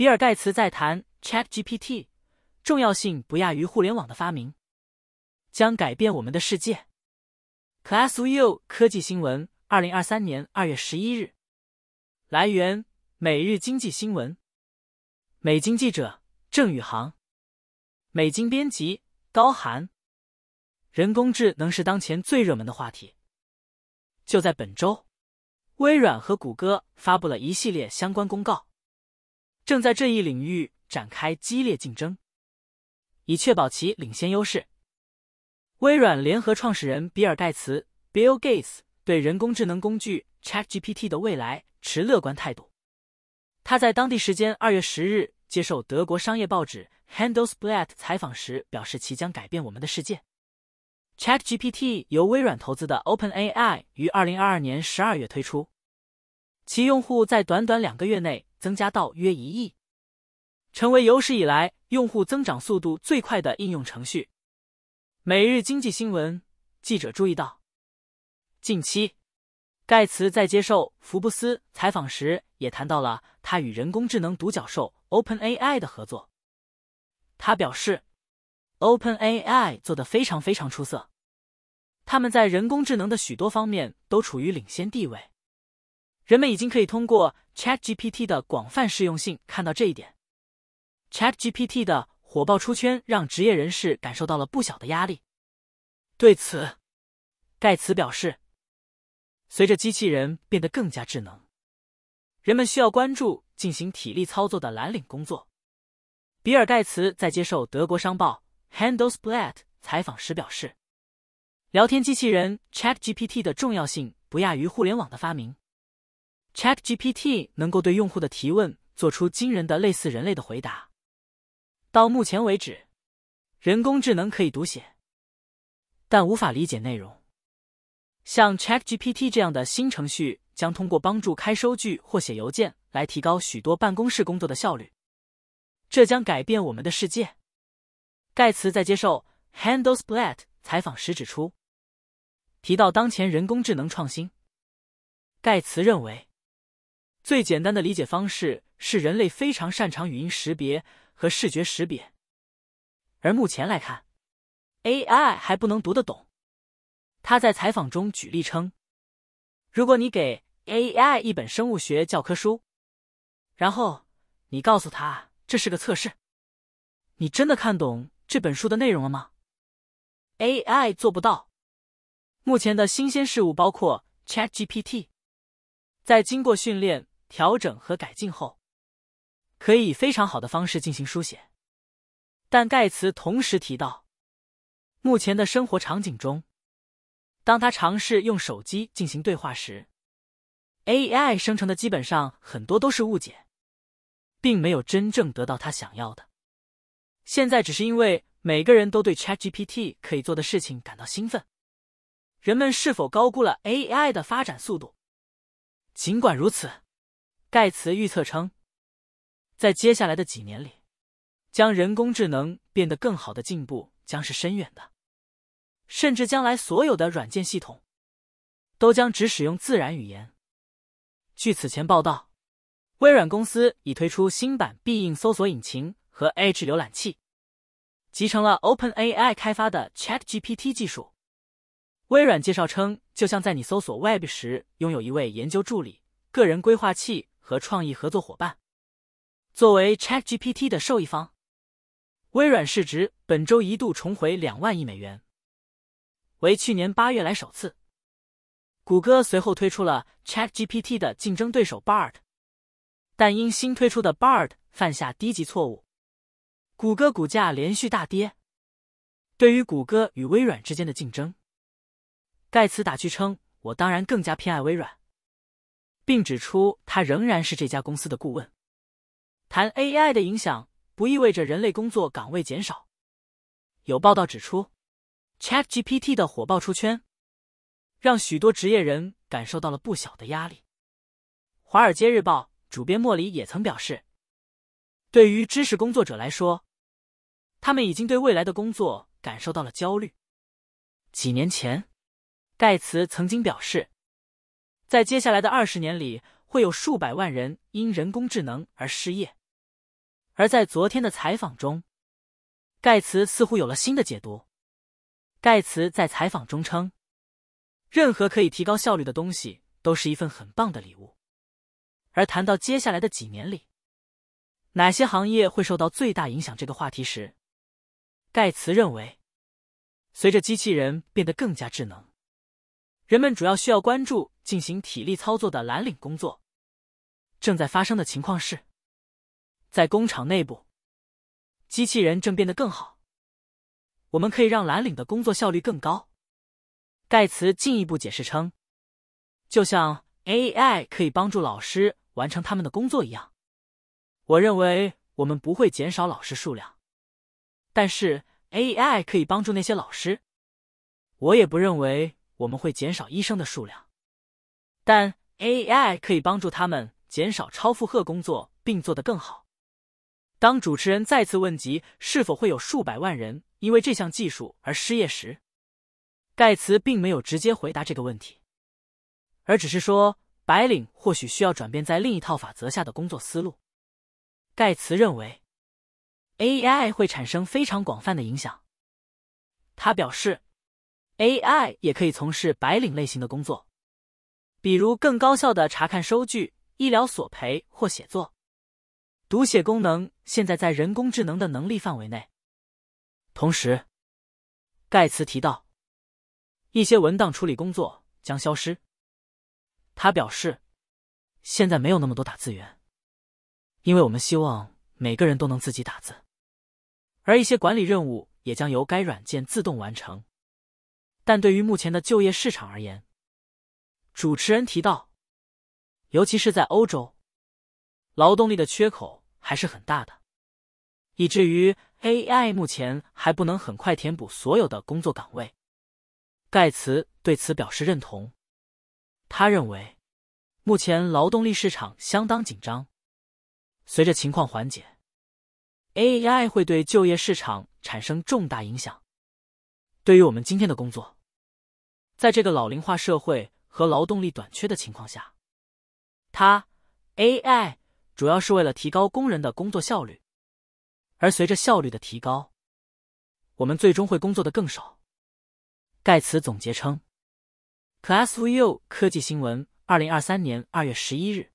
比尔·盖茨在谈 ChatGPT，重要性不亚于互联网的发明，将改变我们的世界。Classu 科技新闻，二零二三年二月十一日，来源：每日经济新闻，美经记者郑宇航，美经编辑高寒。人工智能是当前最热门的话题。就在本周，微软和谷歌发布了一系列相关公告。正在这一领域展开激烈竞争，以确保其领先优势。微软联合创始人比尔盖茨 （Bill Gates） 对人工智能工具 ChatGPT 的未来持乐观态度。他在当地时间二月十日接受德国商业报纸《Handelsblatt》采访时表示，其将改变我们的世界。ChatGPT 由微软投资的 OpenAI 于二零二二年十二月推出，其用户在短短两个月内。增加到约一亿，成为有史以来用户增长速度最快的应用程序。每日经济新闻记者注意到，近期，盖茨在接受福布斯采访时也谈到了他与人工智能独角兽 OpenAI 的合作。他表示，OpenAI 做的非常非常出色，他们在人工智能的许多方面都处于领先地位。人们已经可以通过 Chat GPT 的广泛适用性看到这一点。Chat GPT 的火爆出圈让职业人士感受到了不小的压力。对此，盖茨表示，随着机器人变得更加智能，人们需要关注进行体力操作的蓝领工作。比尔·盖茨在接受德国商报《Handelsblatt》采访时表示，聊天机器人 Chat GPT 的重要性不亚于互联网的发明。ChatGPT 能够对用户的提问做出惊人的类似人类的回答。到目前为止，人工智能可以读写，但无法理解内容。像 ChatGPT 这样的新程序将通过帮助开收据或写邮件来提高许多办公室工作的效率。这将改变我们的世界。盖茨在接受《Handle Split》采访时指出，提到当前人工智能创新，盖茨认为。最简单的理解方式是，人类非常擅长语音识别和视觉识别，而目前来看，AI 还不能读得懂。他在采访中举例称：“如果你给 AI 一本生物学教科书，然后你告诉他这是个测试，你真的看懂这本书的内容了吗？AI 做不到。”目前的新鲜事物包括 ChatGPT，在经过训练。调整和改进后，可以以非常好的方式进行书写。但盖茨同时提到，目前的生活场景中，当他尝试用手机进行对话时，AI 生成的基本上很多都是误解，并没有真正得到他想要的。现在只是因为每个人都对 ChatGPT 可以做的事情感到兴奋，人们是否高估了 AI 的发展速度？尽管如此。盖茨预测称，在接下来的几年里，将人工智能变得更好的进步将是深远的，甚至将来所有的软件系统都将只使用自然语言。据此前报道，微软公司已推出新版必应搜索引擎和 Edge 浏览器，集成了 OpenAI 开发的 ChatGPT 技术。微软介绍称，就像在你搜索 Web 时拥有一位研究助理、个人规划器。和创意合作伙伴，作为 ChatGPT 的受益方，微软市值本周一度重回两万亿美元，为去年八月来首次。谷歌随后推出了 ChatGPT 的竞争对手 Bard，但因新推出的 Bard 犯下低级错误，谷歌股价连续大跌。对于谷歌与微软之间的竞争，盖茨打趣称：“我当然更加偏爱微软。”并指出他仍然是这家公司的顾问。谈 AI 的影响不意味着人类工作岗位减少。有报道指出，ChatGPT 的火爆出圈，让许多职业人感受到了不小的压力。《华尔街日报》主编莫里也曾表示，对于知识工作者来说，他们已经对未来的工作感受到了焦虑。几年前，盖茨曾经表示。在接下来的二十年里，会有数百万人因人工智能而失业。而在昨天的采访中，盖茨似乎有了新的解读。盖茨在采访中称：“任何可以提高效率的东西都是一份很棒的礼物。”而谈到接下来的几年里哪些行业会受到最大影响这个话题时，盖茨认为，随着机器人变得更加智能。人们主要需要关注进行体力操作的蓝领工作。正在发生的情况是，在工厂内部，机器人正变得更好。我们可以让蓝领的工作效率更高。盖茨进一步解释称：“就像 AI 可以帮助老师完成他们的工作一样，我认为我们不会减少老师数量，但是 AI 可以帮助那些老师。”我也不认为。我们会减少医生的数量，但 AI 可以帮助他们减少超负荷工作，并做得更好。当主持人再次问及是否会有数百万人因为这项技术而失业时，盖茨并没有直接回答这个问题，而只是说：“白领或许需要转变在另一套法则下的工作思路。”盖茨认为，AI 会产生非常广泛的影响。他表示。AI 也可以从事白领类型的工作，比如更高效的查看收据、医疗索赔或写作。读写功能现在在人工智能的能力范围内。同时，盖茨提到，一些文档处理工作将消失。他表示，现在没有那么多打字员，因为我们希望每个人都能自己打字。而一些管理任务也将由该软件自动完成。但对于目前的就业市场而言，主持人提到，尤其是在欧洲，劳动力的缺口还是很大的，以至于 AI 目前还不能很快填补所有的工作岗位。盖茨对此表示认同，他认为，目前劳动力市场相当紧张，随着情况缓解，AI 会对就业市场产生重大影响。对于我们今天的工作。在这个老龄化社会和劳动力短缺的情况下，它 AI 主要是为了提高工人的工作效率，而随着效率的提高，我们最终会工作的更少。盖茨总结称。Class i e U 科技新闻，二零二三年二月十一日。